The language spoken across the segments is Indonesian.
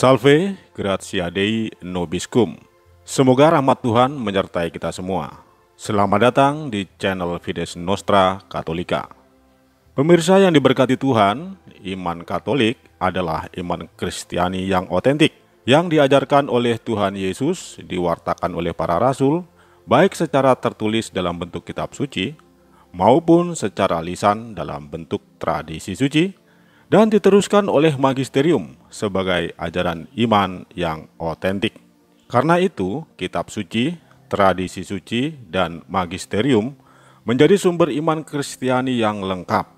Salve, gratia Dei nobiscum. Semoga rahmat Tuhan menyertai kita semua. Selamat datang di channel Fides Nostra Katolika. Pemirsa yang diberkati Tuhan, iman Katolik adalah iman Kristiani yang otentik, yang diajarkan oleh Tuhan Yesus, diwartakan oleh para rasul, baik secara tertulis dalam bentuk kitab suci, maupun secara lisan dalam bentuk tradisi suci, dan diteruskan oleh magisterium sebagai ajaran iman yang otentik. Karena itu, kitab suci, tradisi suci, dan magisterium menjadi sumber iman Kristiani yang lengkap.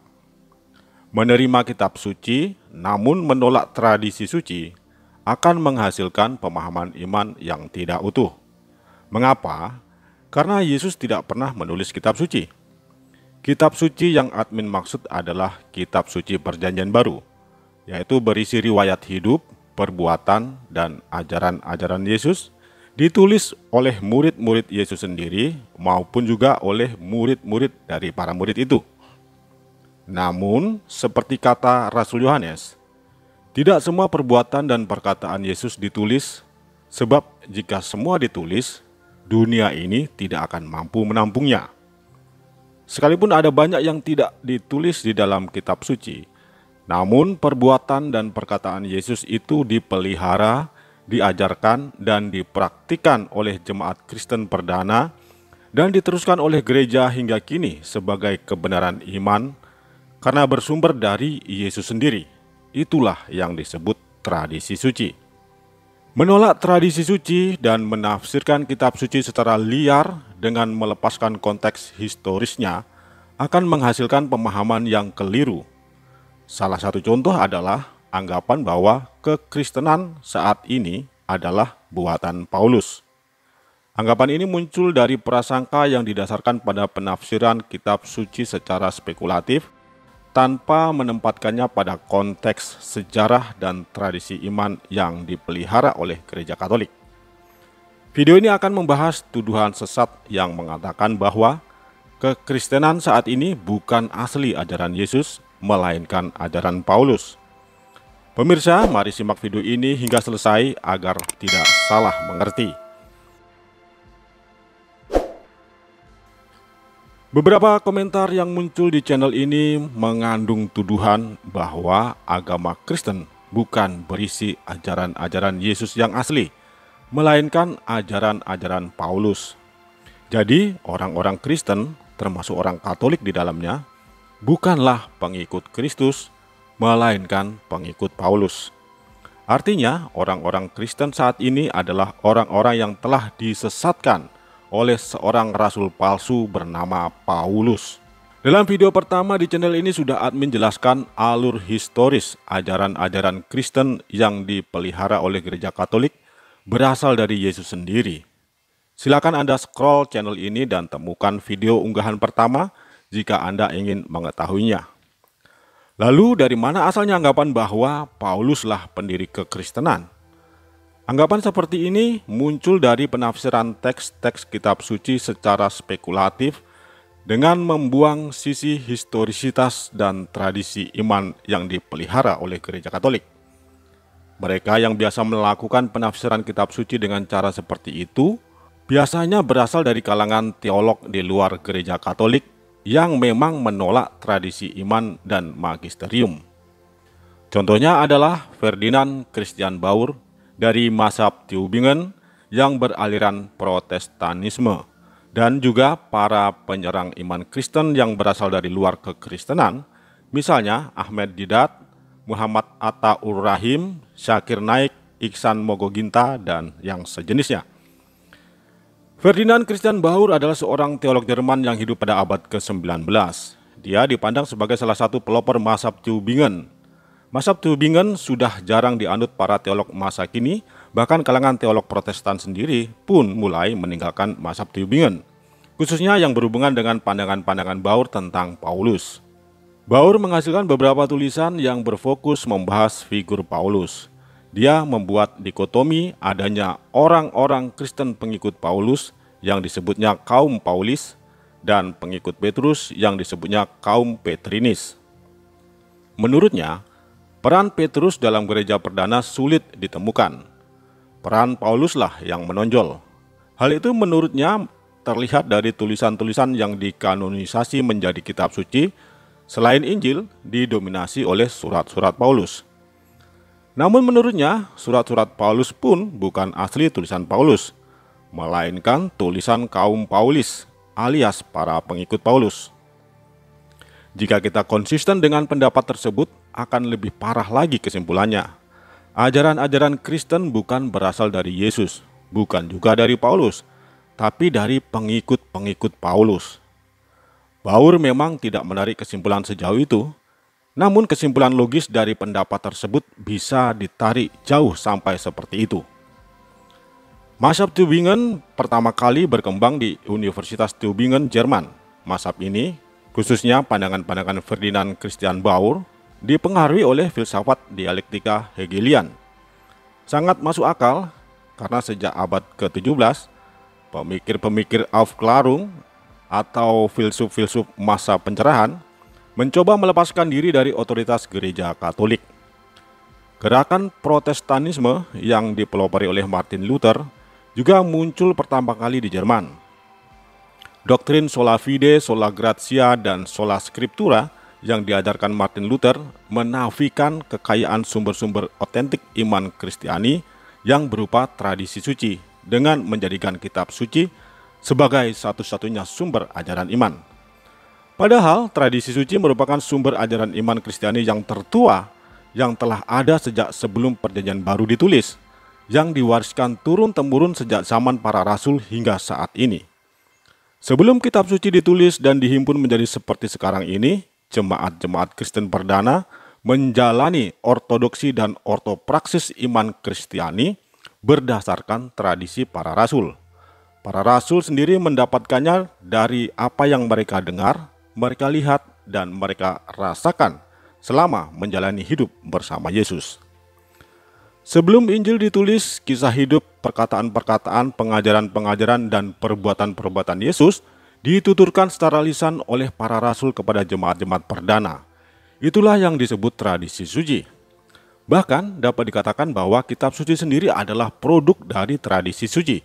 Menerima kitab suci namun menolak tradisi suci akan menghasilkan pemahaman iman yang tidak utuh. Mengapa? Karena Yesus tidak pernah menulis kitab suci. Kitab suci yang admin maksud adalah kitab suci perjanjian baru, yaitu berisi riwayat hidup, perbuatan, dan ajaran-ajaran Yesus, ditulis oleh murid-murid Yesus sendiri maupun juga oleh murid-murid dari para murid itu. Namun, seperti kata Rasul Yohanes, tidak semua perbuatan dan perkataan Yesus ditulis, sebab jika semua ditulis, dunia ini tidak akan mampu menampungnya. Sekalipun ada banyak yang tidak ditulis di dalam kitab suci, namun perbuatan dan perkataan Yesus itu dipelihara, diajarkan, dan dipraktikkan oleh jemaat Kristen perdana dan diteruskan oleh gereja hingga kini sebagai kebenaran iman karena bersumber dari Yesus sendiri. Itulah yang disebut tradisi suci. Menolak tradisi suci dan menafsirkan kitab suci secara liar dengan melepaskan konteks historisnya akan menghasilkan pemahaman yang keliru. Salah satu contoh adalah anggapan bahwa kekristenan saat ini adalah buatan Paulus. Anggapan ini muncul dari prasangka yang didasarkan pada penafsiran kitab suci secara spekulatif tanpa menempatkannya pada konteks sejarah dan tradisi iman yang dipelihara oleh gereja Katolik. Video ini akan membahas tuduhan sesat yang mengatakan bahwa Kekristenan saat ini bukan asli ajaran Yesus, melainkan ajaran Paulus. Pemirsa, mari simak video ini hingga selesai agar tidak salah mengerti. Beberapa komentar yang muncul di channel ini mengandung tuduhan bahwa agama Kristen bukan berisi ajaran-ajaran Yesus yang asli, melainkan ajaran-ajaran Paulus. Jadi, orang-orang Kristen termasuk orang Katolik di dalamnya, bukanlah pengikut Kristus, melainkan pengikut Paulus. Artinya, orang-orang Kristen saat ini adalah orang-orang yang telah disesatkan oleh seorang rasul palsu bernama Paulus. Dalam video pertama di channel ini sudah admin jelaskan alur historis ajaran-ajaran Kristen yang dipelihara oleh gereja Katolik berasal dari Yesus sendiri. Silakan Anda scroll channel ini dan temukan video unggahan pertama jika Anda ingin mengetahuinya. Lalu dari mana asalnya anggapan bahwa Pauluslah pendiri kekristenan? Anggapan seperti ini muncul dari penafsiran teks-teks kitab suci secara spekulatif dengan membuang sisi historisitas dan tradisi iman yang dipelihara oleh gereja Katolik. Mereka yang biasa melakukan penafsiran kitab suci dengan cara seperti itu biasanya berasal dari kalangan teolog di luar gereja Katolik yang memang menolak tradisi iman dan magisterium. Contohnya adalah Ferdinand Christian Baur dari Masab Tiubingen yang beraliran Protestanisme dan juga para penyerang iman Kristen yang berasal dari luar kekristenan, misalnya Ahmed Didat, Muhammad Ur Rahim, Syakir Naik, Iksan Mogoginta, dan yang sejenisnya. Ferdinand Christian Baur adalah seorang teolog Jerman yang hidup pada abad ke-19. Dia dipandang sebagai salah satu pelopor Masab Tübingen. Masab Tübingen sudah jarang dianut para teolog masa kini, bahkan kalangan teolog protestan sendiri pun mulai meninggalkan Masab Tübingen, khususnya yang berhubungan dengan pandangan-pandangan Baur tentang Paulus. Baur menghasilkan beberapa tulisan yang berfokus membahas figur Paulus, dia membuat dikotomi adanya orang-orang Kristen pengikut Paulus yang disebutnya kaum Paulis dan pengikut Petrus yang disebutnya kaum Petrinis. Menurutnya, peran Petrus dalam gereja perdana sulit ditemukan. Peran Pauluslah yang menonjol. Hal itu menurutnya terlihat dari tulisan-tulisan yang dikanonisasi menjadi kitab suci, selain Injil didominasi oleh surat-surat Paulus. Namun menurutnya, surat-surat Paulus pun bukan asli tulisan Paulus, melainkan tulisan kaum Paulis alias para pengikut Paulus. Jika kita konsisten dengan pendapat tersebut, akan lebih parah lagi kesimpulannya. Ajaran-ajaran Kristen bukan berasal dari Yesus, bukan juga dari Paulus, tapi dari pengikut-pengikut Paulus. Baur memang tidak menarik kesimpulan sejauh itu, namun kesimpulan logis dari pendapat tersebut bisa ditarik jauh sampai seperti itu. Masab Tübingen pertama kali berkembang di Universitas Tübingen, Jerman. Masab ini, khususnya pandangan-pandangan Ferdinand Christian Bauer, dipengaruhi oleh filsafat dialektika Hegelian. Sangat masuk akal karena sejak abad ke-17, pemikir-pemikir Aufklärung atau filsuf-filsuf masa pencerahan mencoba melepaskan diri dari otoritas gereja Katolik. Gerakan Protestanisme yang dipelopori oleh Martin Luther juga muncul pertama kali di Jerman. Doktrin sola fide, sola gratia, dan sola scriptura yang diajarkan Martin Luther menafikan kekayaan sumber-sumber otentik iman Kristiani yang berupa tradisi suci dengan menjadikan kitab suci sebagai satu-satunya sumber ajaran iman. Padahal tradisi suci merupakan sumber ajaran iman Kristiani yang tertua yang telah ada sejak sebelum perjanjian baru ditulis, yang diwariskan turun-temurun sejak zaman para rasul hingga saat ini. Sebelum kitab suci ditulis dan dihimpun menjadi seperti sekarang ini, jemaat-jemaat Kristen perdana menjalani ortodoksi dan ortopraksis iman Kristiani berdasarkan tradisi para rasul. Para rasul sendiri mendapatkannya dari apa yang mereka dengar mereka lihat dan mereka rasakan selama menjalani hidup bersama Yesus. Sebelum Injil ditulis, kisah hidup, perkataan-perkataan, pengajaran-pengajaran, dan perbuatan-perbuatan Yesus dituturkan secara lisan oleh para rasul kepada jemaat-jemaat perdana. Itulah yang disebut tradisi suci. Bahkan dapat dikatakan bahwa kitab suci sendiri adalah produk dari tradisi suci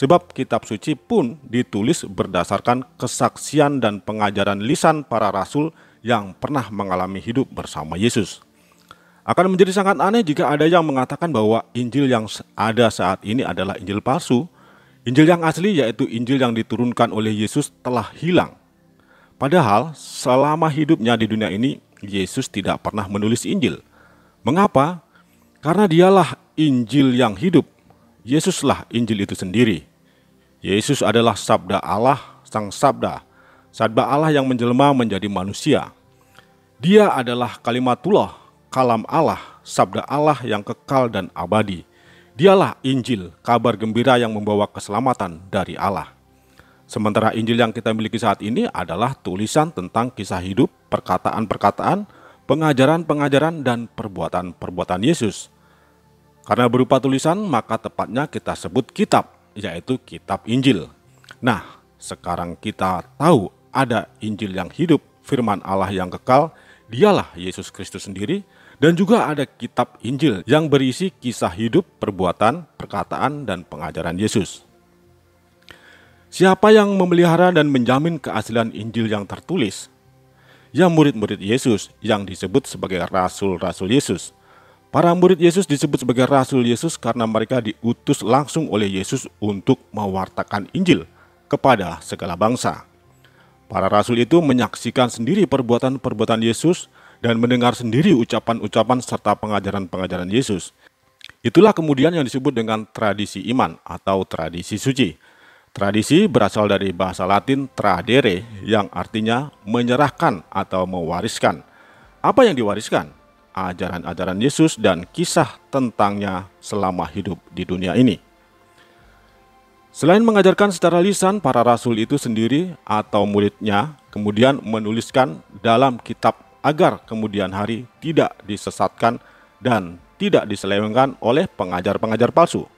Sebab kitab suci pun ditulis berdasarkan kesaksian dan pengajaran lisan para rasul yang pernah mengalami hidup bersama Yesus. Akan menjadi sangat aneh jika ada yang mengatakan bahwa Injil yang ada saat ini adalah Injil palsu. Injil yang asli yaitu Injil yang diturunkan oleh Yesus telah hilang. Padahal selama hidupnya di dunia ini Yesus tidak pernah menulis Injil. Mengapa? Karena dialah Injil yang hidup. Yesuslah Injil itu sendiri. Yesus adalah sabda Allah, sang sabda, sabda Allah yang menjelma menjadi manusia. Dia adalah kalimatullah, kalam Allah, sabda Allah yang kekal dan abadi. Dialah Injil, kabar gembira yang membawa keselamatan dari Allah. Sementara Injil yang kita miliki saat ini adalah tulisan tentang kisah hidup, perkataan-perkataan, pengajaran-pengajaran, dan perbuatan-perbuatan Yesus. Karena berupa tulisan, maka tepatnya kita sebut kitab – yaitu kitab Injil. Nah, sekarang kita tahu ada Injil yang hidup, firman Allah yang kekal, dialah Yesus Kristus sendiri, dan juga ada kitab Injil yang berisi kisah hidup, perbuatan, perkataan, dan pengajaran Yesus. Siapa yang memelihara dan menjamin keaslian Injil yang tertulis? Ya murid-murid Yesus yang disebut sebagai rasul-rasul Yesus. Para murid Yesus disebut sebagai rasul Yesus karena mereka diutus langsung oleh Yesus untuk mewartakan Injil kepada segala bangsa. Para rasul itu menyaksikan sendiri perbuatan-perbuatan Yesus dan mendengar sendiri ucapan-ucapan serta pengajaran-pengajaran Yesus. Itulah kemudian yang disebut dengan tradisi iman atau tradisi suci. Tradisi berasal dari bahasa Latin tradere yang artinya menyerahkan atau mewariskan. Apa yang diwariskan? ajaran-ajaran Yesus dan kisah tentangnya selama hidup di dunia ini. Selain mengajarkan secara lisan, para rasul itu sendiri atau muridnya kemudian menuliskan dalam kitab agar kemudian hari tidak disesatkan dan tidak diselewengkan oleh pengajar-pengajar palsu.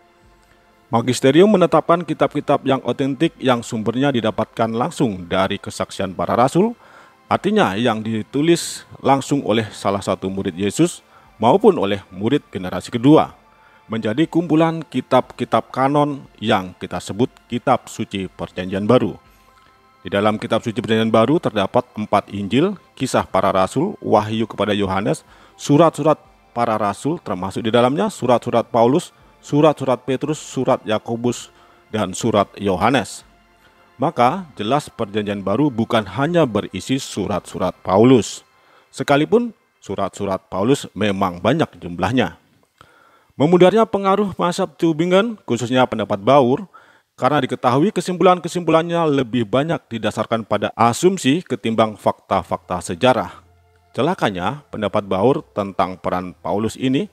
Magisterium menetapkan kitab-kitab yang otentik yang sumbernya didapatkan langsung dari kesaksian para rasul, Artinya yang ditulis langsung oleh salah satu murid Yesus maupun oleh murid generasi kedua menjadi kumpulan kitab-kitab kanon yang kita sebut kitab suci perjanjian baru. Di dalam kitab suci perjanjian baru terdapat empat Injil, kisah para rasul, wahyu kepada Yohanes, surat-surat para rasul termasuk di dalamnya surat-surat Paulus, surat-surat Petrus, surat Yakobus, dan surat Yohanes. Maka jelas perjanjian baru bukan hanya berisi surat-surat Paulus. Sekalipun surat-surat Paulus memang banyak jumlahnya. Memudarnya pengaruh masa Tubingen, khususnya pendapat Baur, karena diketahui kesimpulan-kesimpulannya lebih banyak didasarkan pada asumsi ketimbang fakta-fakta sejarah. Celakanya, pendapat Baur tentang peran Paulus ini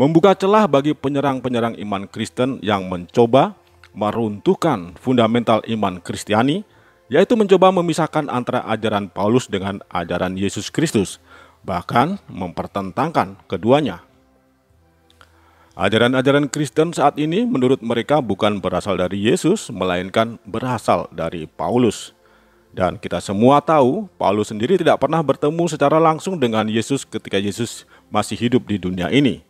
membuka celah bagi penyerang-penyerang iman Kristen yang mencoba meruntuhkan fundamental iman Kristiani, yaitu mencoba memisahkan antara ajaran Paulus dengan ajaran Yesus Kristus, bahkan mempertentangkan keduanya. Ajaran-ajaran Kristen saat ini menurut mereka bukan berasal dari Yesus, melainkan berasal dari Paulus. Dan kita semua tahu, Paulus sendiri tidak pernah bertemu secara langsung dengan Yesus ketika Yesus masih hidup di dunia ini.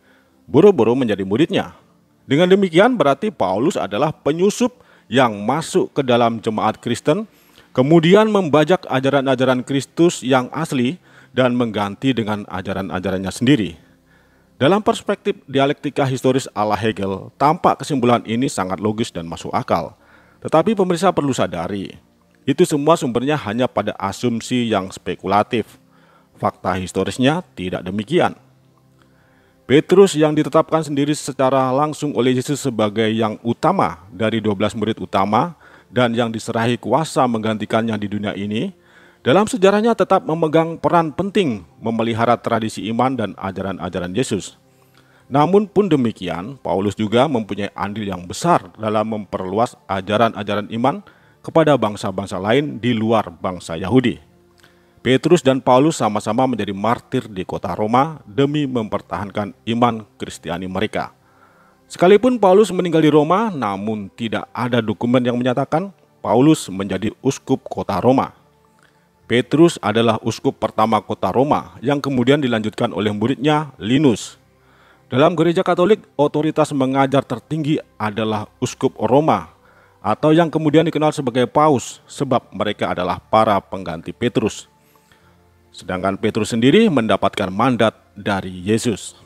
Buru-buru menjadi muridnya, dengan demikian berarti Paulus adalah penyusup yang masuk ke dalam jemaat Kristen, kemudian membajak ajaran-ajaran Kristus yang asli dan mengganti dengan ajaran-ajarannya sendiri. Dalam perspektif dialektika historis ala Hegel, tampak kesimpulan ini sangat logis dan masuk akal. Tetapi pemirsa perlu sadari, itu semua sumbernya hanya pada asumsi yang spekulatif. Fakta historisnya tidak demikian. Petrus yang ditetapkan sendiri secara langsung oleh Yesus sebagai yang utama dari 12 murid utama dan yang diserahi kuasa menggantikannya di dunia ini, dalam sejarahnya tetap memegang peran penting memelihara tradisi iman dan ajaran-ajaran Yesus. Namun pun demikian, Paulus juga mempunyai andil yang besar dalam memperluas ajaran-ajaran iman kepada bangsa-bangsa lain di luar bangsa Yahudi. Petrus dan Paulus sama-sama menjadi martir di kota Roma demi mempertahankan iman Kristiani mereka. Sekalipun Paulus meninggal di Roma, namun tidak ada dokumen yang menyatakan Paulus menjadi uskup kota Roma. Petrus adalah uskup pertama kota Roma yang kemudian dilanjutkan oleh muridnya Linus. Dalam gereja Katolik, otoritas mengajar tertinggi adalah uskup Roma atau yang kemudian dikenal sebagai paus sebab mereka adalah para pengganti Petrus. Sedangkan Petrus sendiri mendapatkan mandat dari Yesus.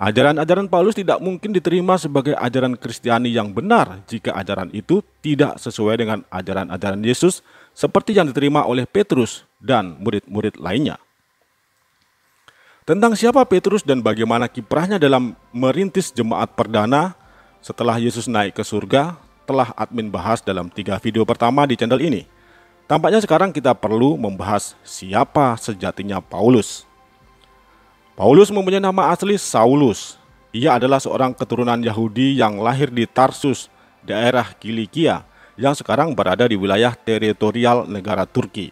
Ajaran-ajaran Paulus tidak mungkin diterima sebagai ajaran Kristiani yang benar jika ajaran itu tidak sesuai dengan ajaran-ajaran Yesus seperti yang diterima oleh Petrus dan murid-murid lainnya. Tentang siapa Petrus dan bagaimana kiprahnya dalam merintis jemaat perdana setelah Yesus naik ke surga telah admin bahas dalam tiga video pertama di channel ini. Tampaknya sekarang kita perlu membahas siapa sejatinya Paulus. Paulus mempunyai nama asli Saulus. Ia adalah seorang keturunan Yahudi yang lahir di Tarsus, daerah Kilikia, yang sekarang berada di wilayah teritorial negara Turki.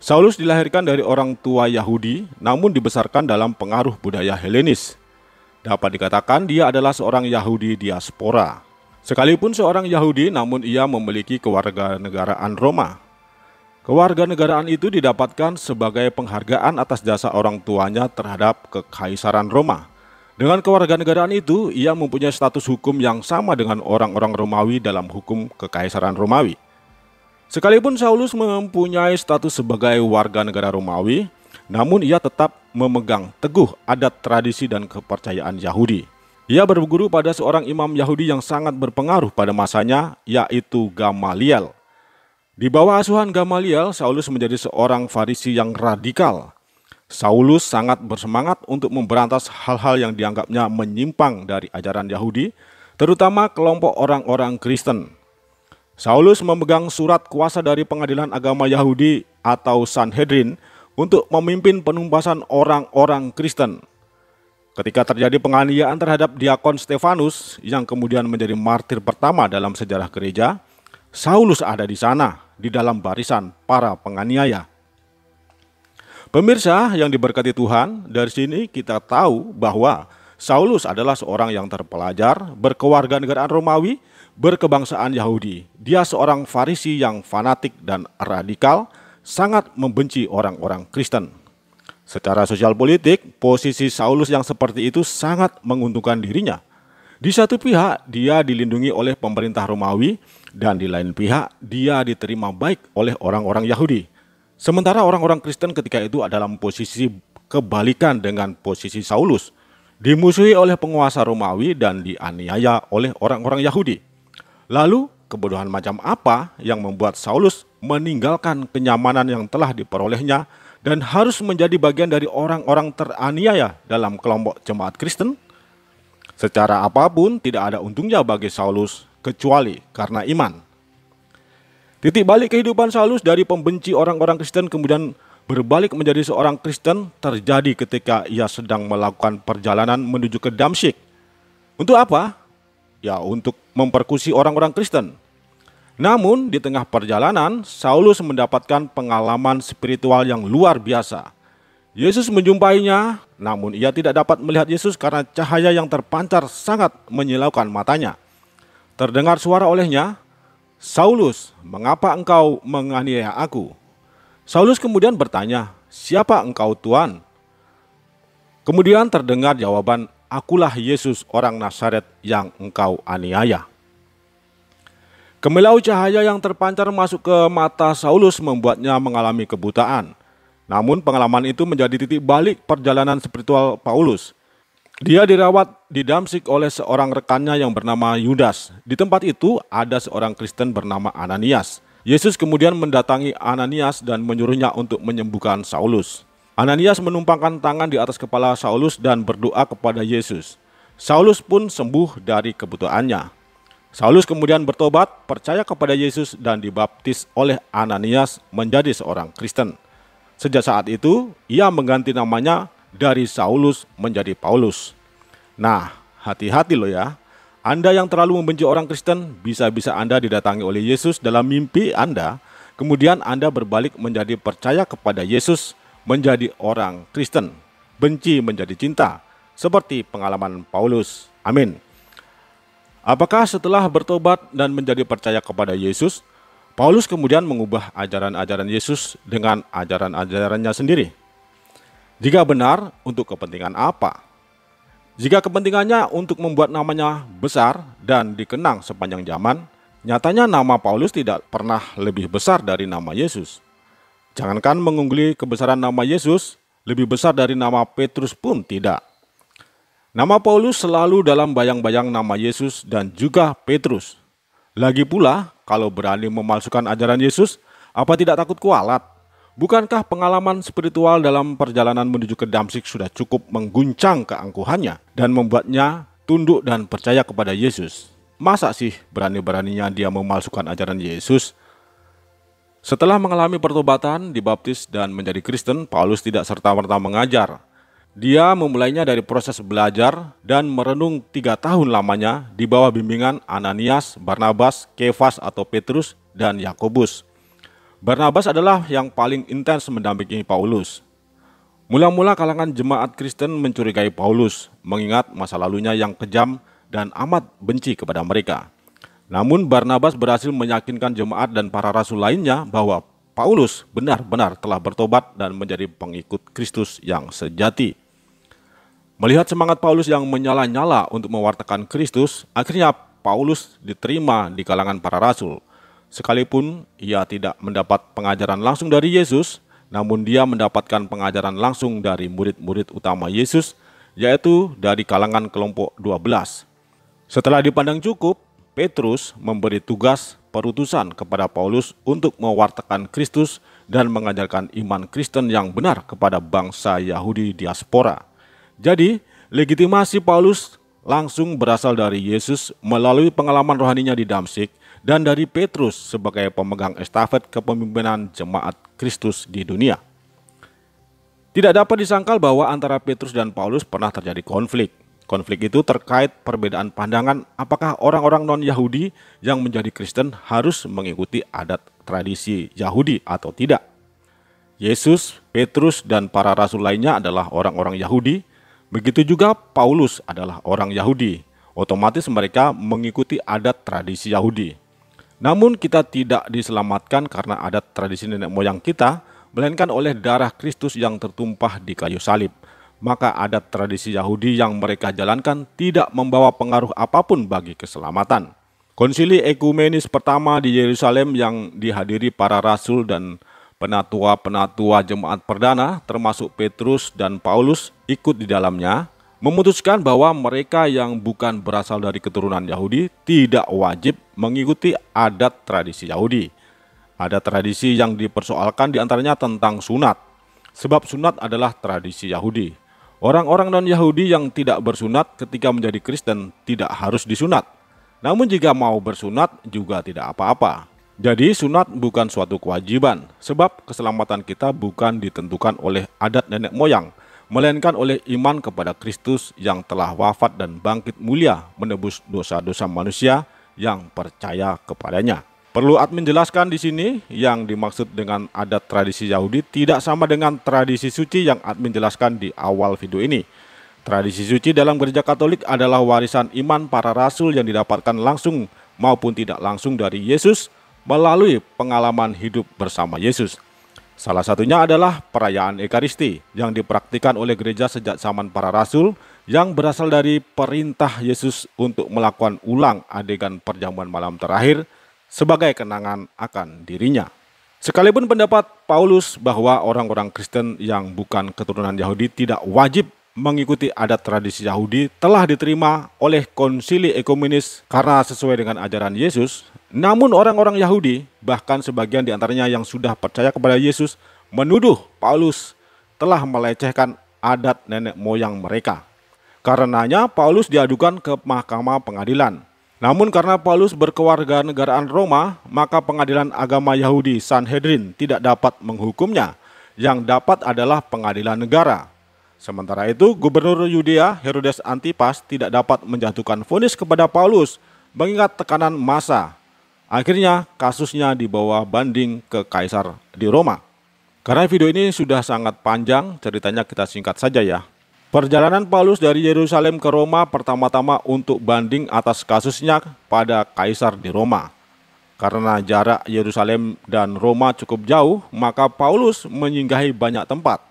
Saulus dilahirkan dari orang tua Yahudi, namun dibesarkan dalam pengaruh budaya Helenis. Dapat dikatakan dia adalah seorang Yahudi diaspora. Sekalipun seorang Yahudi, namun ia memiliki kewarganegaraan Roma. Kewarganegaraan itu didapatkan sebagai penghargaan atas jasa orang tuanya terhadap Kekaisaran Roma. Dengan kewarganegaraan itu, ia mempunyai status hukum yang sama dengan orang-orang Romawi dalam hukum Kekaisaran Romawi. Sekalipun Saulus mempunyai status sebagai warga negara Romawi, namun ia tetap memegang teguh adat tradisi dan kepercayaan Yahudi. Ia berguru pada seorang imam Yahudi yang sangat berpengaruh pada masanya, yaitu Gamaliel. Di bawah asuhan Gamaliel, Saulus menjadi seorang Farisi yang radikal. Saulus sangat bersemangat untuk memberantas hal-hal yang dianggapnya menyimpang dari ajaran Yahudi, terutama kelompok orang-orang Kristen. Saulus memegang surat kuasa dari Pengadilan Agama Yahudi atau Sanhedrin untuk memimpin penumpasan orang-orang Kristen. Ketika terjadi penganiayaan terhadap diakon Stefanus yang kemudian menjadi martir pertama dalam sejarah gereja, Saulus ada di sana, di dalam barisan para penganiaya. Pemirsa yang diberkati Tuhan, dari sini kita tahu bahwa Saulus adalah seorang yang terpelajar, berkewarganegaraan Romawi, berkebangsaan Yahudi. Dia seorang Farisi yang fanatik dan radikal, sangat membenci orang-orang Kristen. Secara sosial politik, posisi Saulus yang seperti itu sangat menguntungkan dirinya – di satu pihak, dia dilindungi oleh pemerintah Romawi, dan di lain pihak, dia diterima baik oleh orang-orang Yahudi. Sementara orang-orang Kristen ketika itu dalam posisi kebalikan dengan posisi Saulus, dimusuhi oleh penguasa Romawi dan dianiaya oleh orang-orang Yahudi. Lalu, kebodohan macam apa yang membuat Saulus meninggalkan kenyamanan yang telah diperolehnya dan harus menjadi bagian dari orang-orang teraniaya dalam kelompok jemaat Kristen? Secara apapun tidak ada untungnya bagi Saulus kecuali karena iman. Titik balik kehidupan Saulus dari pembenci orang-orang Kristen kemudian berbalik menjadi seorang Kristen terjadi ketika ia sedang melakukan perjalanan menuju ke Damsyik. Untuk apa? Ya, untuk memperkusi orang-orang Kristen. Namun, di tengah perjalanan, Saulus mendapatkan pengalaman spiritual yang luar biasa Yesus menjumpainya, namun ia tidak dapat melihat Yesus karena cahaya yang terpancar sangat menyilaukan matanya. Terdengar suara olehnya, "Saulus, mengapa engkau menganiaya aku?" Saulus kemudian bertanya, "Siapa engkau, Tuhan?" Kemudian terdengar jawaban, "Akulah Yesus, orang Nasaret yang engkau aniaya." Kemelau cahaya yang terpancar masuk ke mata Saulus membuatnya mengalami kebutaan. Namun pengalaman itu menjadi titik balik perjalanan spiritual Paulus. Dia dirawat di Damsik oleh seorang rekannya yang bernama Yudas. Di tempat itu ada seorang Kristen bernama Ananias. Yesus kemudian mendatangi Ananias dan menyuruhnya untuk menyembuhkan Saulus. Ananias menumpangkan tangan di atas kepala Saulus dan berdoa kepada Yesus. Saulus pun sembuh dari kebutuhannya. Saulus kemudian bertobat, percaya kepada Yesus, dan dibaptis oleh Ananias menjadi seorang Kristen. Sejak saat itu, ia mengganti namanya dari Saulus menjadi Paulus. Nah, hati-hati loh ya. Anda yang terlalu membenci orang Kristen, bisa-bisa Anda didatangi oleh Yesus dalam mimpi Anda, kemudian Anda berbalik menjadi percaya kepada Yesus, menjadi orang Kristen, benci menjadi cinta, seperti pengalaman Paulus. Amin. Apakah setelah bertobat dan menjadi percaya kepada Yesus, Paulus kemudian mengubah ajaran-ajaran Yesus dengan ajaran-ajarannya sendiri. Jika benar, untuk kepentingan apa? Jika kepentingannya untuk membuat namanya besar dan dikenang sepanjang zaman, nyatanya nama Paulus tidak pernah lebih besar dari nama Yesus. Jangankan mengungguli kebesaran nama Yesus, lebih besar dari nama Petrus pun tidak. Nama Paulus selalu dalam bayang-bayang nama Yesus dan juga Petrus. Lagi pula, kalau berani memalsukan ajaran Yesus, apa tidak takut kualat? Bukankah pengalaman spiritual dalam perjalanan menuju ke Damsik sudah cukup mengguncang keangkuhannya dan membuatnya tunduk dan percaya kepada Yesus? Masa sih berani-beraninya dia memalsukan ajaran Yesus? Setelah mengalami pertobatan, dibaptis, dan menjadi Kristen, Paulus tidak serta-merta mengajar dia memulainya dari proses belajar dan merenung tiga tahun lamanya di bawah bimbingan Ananias, Barnabas, Kefas atau Petrus, dan Yakobus. Barnabas adalah yang paling intens mendampingi Paulus. Mula-mula kalangan jemaat Kristen mencurigai Paulus, mengingat masa lalunya yang kejam dan amat benci kepada mereka. Namun Barnabas berhasil meyakinkan jemaat dan para rasul lainnya bahwa Paulus benar-benar telah bertobat dan menjadi pengikut Kristus yang sejati. Melihat semangat Paulus yang menyala-nyala untuk mewartakan Kristus, akhirnya Paulus diterima di kalangan para rasul. Sekalipun ia tidak mendapat pengajaran langsung dari Yesus, namun dia mendapatkan pengajaran langsung dari murid-murid utama Yesus, yaitu dari kalangan kelompok 12. Setelah dipandang cukup, Petrus memberi tugas perutusan kepada Paulus untuk mewartakan Kristus dan mengajarkan iman Kristen yang benar kepada bangsa Yahudi diaspora. Jadi, legitimasi Paulus langsung berasal dari Yesus melalui pengalaman rohaninya di Damsik dan dari Petrus sebagai pemegang estafet kepemimpinan jemaat Kristus di dunia. Tidak dapat disangkal bahwa antara Petrus dan Paulus pernah terjadi konflik. Konflik itu terkait perbedaan pandangan apakah orang-orang non-Yahudi yang menjadi Kristen harus mengikuti adat tradisi Yahudi atau tidak. Yesus, Petrus, dan para rasul lainnya adalah orang-orang Yahudi Begitu juga Paulus adalah orang Yahudi, otomatis mereka mengikuti adat tradisi Yahudi. Namun kita tidak diselamatkan karena adat tradisi nenek moyang kita, melainkan oleh darah Kristus yang tertumpah di kayu salib. Maka adat tradisi Yahudi yang mereka jalankan tidak membawa pengaruh apapun bagi keselamatan. Konsili ekumenis pertama di Yerusalem yang dihadiri para rasul dan Penatua-penatua jemaat perdana termasuk Petrus dan Paulus ikut di dalamnya memutuskan bahwa mereka yang bukan berasal dari keturunan Yahudi tidak wajib mengikuti adat tradisi Yahudi. Ada tradisi yang dipersoalkan diantaranya tentang sunat, sebab sunat adalah tradisi Yahudi. Orang-orang non-Yahudi yang tidak bersunat ketika menjadi Kristen tidak harus disunat, namun jika mau bersunat juga tidak apa-apa. Jadi sunat bukan suatu kewajiban, sebab keselamatan kita bukan ditentukan oleh adat nenek moyang, melainkan oleh iman kepada Kristus yang telah wafat dan bangkit mulia menebus dosa-dosa manusia yang percaya kepadanya. Perlu admin jelaskan di sini yang dimaksud dengan adat tradisi Yahudi tidak sama dengan tradisi suci yang admin jelaskan di awal video ini. Tradisi suci dalam gereja Katolik adalah warisan iman para rasul yang didapatkan langsung maupun tidak langsung dari Yesus melalui pengalaman hidup bersama Yesus. Salah satunya adalah perayaan Ekaristi yang dipraktikkan oleh gereja sejak zaman para rasul yang berasal dari perintah Yesus untuk melakukan ulang adegan perjamuan malam terakhir sebagai kenangan akan dirinya. Sekalipun pendapat Paulus bahwa orang-orang Kristen yang bukan keturunan Yahudi tidak wajib mengikuti adat tradisi Yahudi telah diterima oleh konsili ekumenis karena sesuai dengan ajaran Yesus, namun orang-orang Yahudi, bahkan sebagian di antaranya yang sudah percaya kepada Yesus, menuduh Paulus telah melecehkan adat nenek moyang mereka. Karenanya Paulus diadukan ke mahkamah pengadilan. Namun karena Paulus berkewarga negaraan Roma, maka pengadilan agama Yahudi Sanhedrin tidak dapat menghukumnya. Yang dapat adalah pengadilan negara. Sementara itu, Gubernur Yudea Herodes Antipas tidak dapat menjatuhkan vonis kepada Paulus mengingat tekanan massa Akhirnya kasusnya dibawa banding ke kaisar di Roma. Karena video ini sudah sangat panjang, ceritanya kita singkat saja ya. Perjalanan Paulus dari Yerusalem ke Roma pertama-tama untuk banding atas kasusnya pada kaisar di Roma. Karena jarak Yerusalem dan Roma cukup jauh, maka Paulus menyinggahi banyak tempat.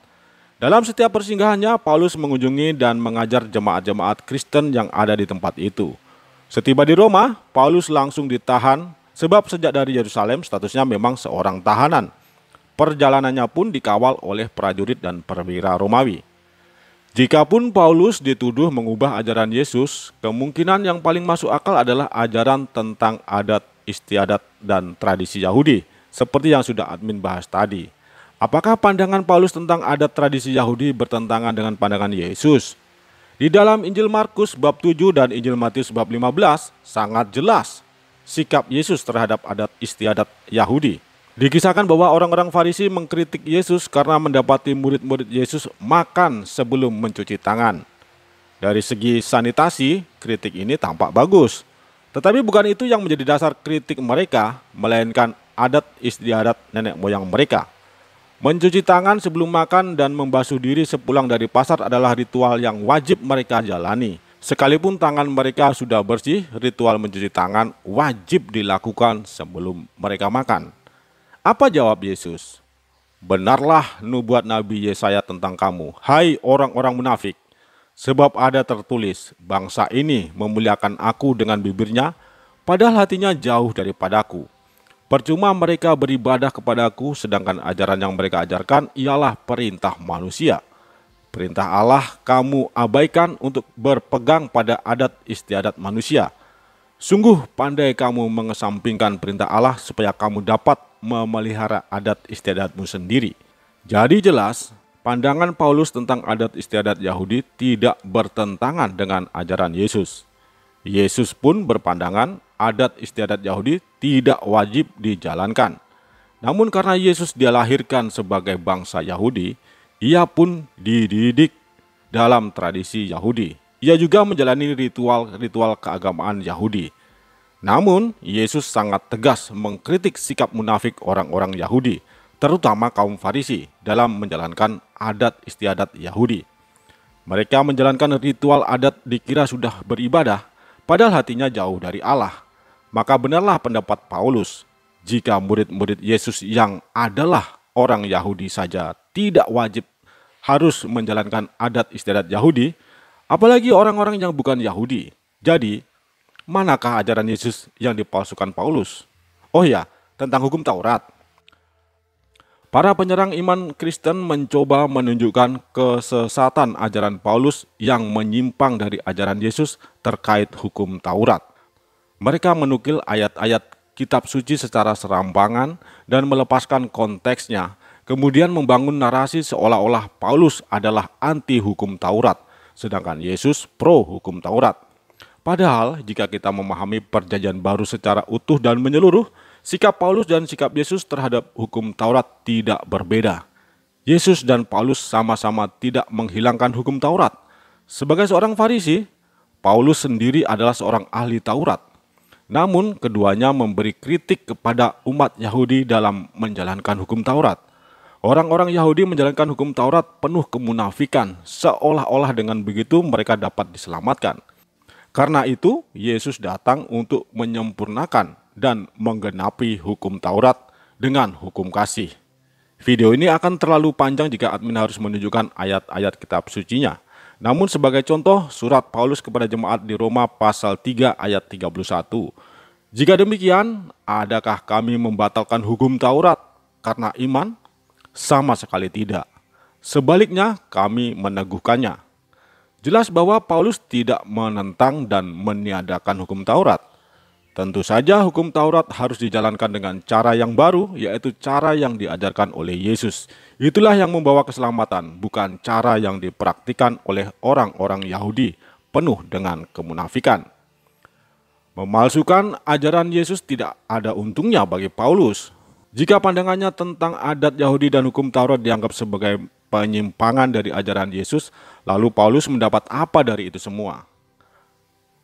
Dalam setiap persinggahannya, Paulus mengunjungi dan mengajar jemaat-jemaat Kristen yang ada di tempat itu. Setiba di Roma, Paulus langsung ditahan Sebab sejak dari Yerusalem statusnya memang seorang tahanan. Perjalanannya pun dikawal oleh prajurit dan perwira Romawi. Jikapun Paulus dituduh mengubah ajaran Yesus, kemungkinan yang paling masuk akal adalah ajaran tentang adat istiadat dan tradisi Yahudi, seperti yang sudah admin bahas tadi. Apakah pandangan Paulus tentang adat tradisi Yahudi bertentangan dengan pandangan Yesus? Di dalam Injil Markus bab 7 dan Injil Matius bab 15 sangat jelas sikap Yesus terhadap adat istiadat Yahudi. Dikisahkan bahwa orang-orang Farisi mengkritik Yesus karena mendapati murid-murid Yesus makan sebelum mencuci tangan. Dari segi sanitasi, kritik ini tampak bagus. Tetapi bukan itu yang menjadi dasar kritik mereka, melainkan adat istiadat nenek moyang mereka. Mencuci tangan sebelum makan dan membasuh diri sepulang dari pasar adalah ritual yang wajib mereka jalani. Sekalipun tangan mereka sudah bersih, ritual mencuci tangan wajib dilakukan sebelum mereka makan. Apa jawab Yesus? Benarlah nubuat Nabi Yesaya tentang kamu, hai orang-orang munafik. Sebab ada tertulis, bangsa ini memuliakan aku dengan bibirnya, padahal hatinya jauh daripadaku. Percuma mereka beribadah kepadaku, sedangkan ajaran yang mereka ajarkan ialah perintah manusia.' Perintah Allah kamu abaikan untuk berpegang pada adat istiadat manusia. Sungguh pandai kamu mengesampingkan perintah Allah supaya kamu dapat memelihara adat istiadatmu sendiri. Jadi jelas, pandangan Paulus tentang adat istiadat Yahudi tidak bertentangan dengan ajaran Yesus. Yesus pun berpandangan adat istiadat Yahudi tidak wajib dijalankan. Namun karena Yesus dilahirkan sebagai bangsa Yahudi, ia pun dididik dalam tradisi Yahudi. Ia juga menjalani ritual-ritual keagamaan Yahudi. Namun, Yesus sangat tegas mengkritik sikap munafik orang-orang Yahudi, terutama kaum Farisi, dalam menjalankan adat istiadat Yahudi. Mereka menjalankan ritual adat dikira sudah beribadah, padahal hatinya jauh dari Allah. Maka benarlah pendapat Paulus, jika murid-murid Yesus yang adalah orang Yahudi saja tidak wajib harus menjalankan adat istiadat Yahudi, apalagi orang-orang yang bukan Yahudi. Jadi, manakah ajaran Yesus yang dipalsukan Paulus? Oh ya, tentang hukum Taurat. Para penyerang iman Kristen mencoba menunjukkan kesesatan ajaran Paulus yang menyimpang dari ajaran Yesus terkait hukum Taurat. Mereka menukil ayat-ayat kitab suci secara serampangan dan melepaskan konteksnya kemudian membangun narasi seolah-olah Paulus adalah anti hukum Taurat, sedangkan Yesus pro hukum Taurat. Padahal, jika kita memahami Perjanjian Baru secara utuh dan menyeluruh, sikap Paulus dan sikap Yesus terhadap hukum Taurat tidak berbeda. Yesus dan Paulus sama-sama tidak menghilangkan hukum Taurat. Sebagai seorang Farisi, Paulus sendiri adalah seorang ahli Taurat. Namun, keduanya memberi kritik kepada umat Yahudi dalam menjalankan hukum Taurat. Orang-orang Yahudi menjalankan hukum Taurat penuh kemunafikan, seolah-olah dengan begitu mereka dapat diselamatkan. Karena itu, Yesus datang untuk menyempurnakan dan menggenapi hukum Taurat dengan hukum kasih. Video ini akan terlalu panjang jika admin harus menunjukkan ayat-ayat kitab sucinya. Namun sebagai contoh, surat Paulus kepada jemaat di Roma pasal 3 ayat 31. Jika demikian, adakah kami membatalkan hukum Taurat karena iman? Sama sekali tidak. Sebaliknya, kami meneguhkannya. Jelas bahwa Paulus tidak menentang dan meniadakan hukum Taurat. Tentu saja hukum Taurat harus dijalankan dengan cara yang baru, yaitu cara yang diajarkan oleh Yesus. Itulah yang membawa keselamatan, bukan cara yang dipraktikkan oleh orang-orang Yahudi penuh dengan kemunafikan. Memalsukan ajaran Yesus tidak ada untungnya bagi Paulus. Jika pandangannya tentang adat Yahudi dan hukum Taurat dianggap sebagai penyimpangan dari ajaran Yesus, lalu Paulus mendapat apa dari itu semua?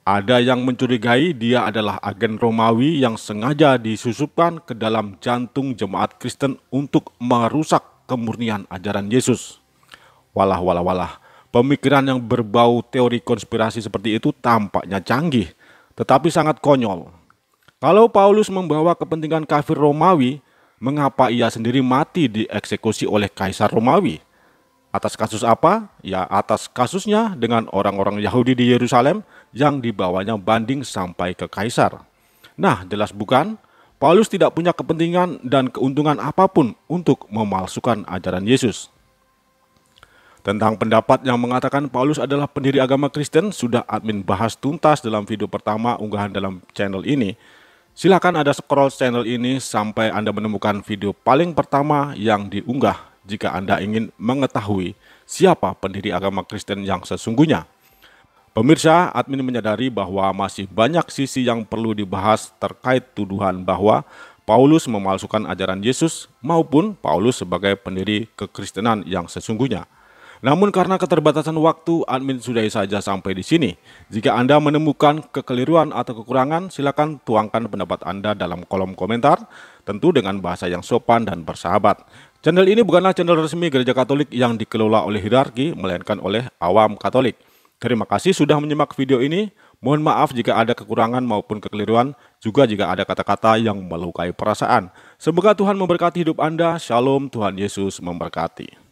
Ada yang mencurigai dia adalah agen Romawi yang sengaja disusupkan ke dalam jantung jemaat Kristen untuk merusak kemurnian ajaran Yesus. Walah, walah, walah. Pemikiran yang berbau teori konspirasi seperti itu tampaknya canggih, tetapi sangat konyol. Kalau Paulus membawa kepentingan kafir Romawi, mengapa ia sendiri mati dieksekusi oleh Kaisar Romawi. Atas kasus apa? Ya atas kasusnya dengan orang-orang Yahudi di Yerusalem yang dibawanya banding sampai ke Kaisar. Nah jelas bukan? Paulus tidak punya kepentingan dan keuntungan apapun untuk memalsukan ajaran Yesus. Tentang pendapat yang mengatakan Paulus adalah pendiri agama Kristen, sudah admin bahas tuntas dalam video pertama unggahan dalam channel ini. Silahkan Anda scroll channel ini sampai Anda menemukan video paling pertama yang diunggah jika Anda ingin mengetahui siapa pendiri agama Kristen yang sesungguhnya. Pemirsa, admin menyadari bahwa masih banyak sisi yang perlu dibahas terkait tuduhan bahwa Paulus memalsukan ajaran Yesus maupun Paulus sebagai pendiri kekristenan yang sesungguhnya. Namun karena keterbatasan waktu, admin sudahi saja sampai di sini. Jika Anda menemukan kekeliruan atau kekurangan, silakan tuangkan pendapat Anda dalam kolom komentar, tentu dengan bahasa yang sopan dan bersahabat. Channel ini bukanlah channel resmi Gereja Katolik yang dikelola oleh hierarki, melainkan oleh awam Katolik. Terima kasih sudah menyimak video ini. Mohon maaf jika ada kekurangan maupun kekeliruan, juga jika ada kata-kata yang melukai perasaan. Semoga Tuhan memberkati hidup Anda. Shalom, Tuhan Yesus memberkati.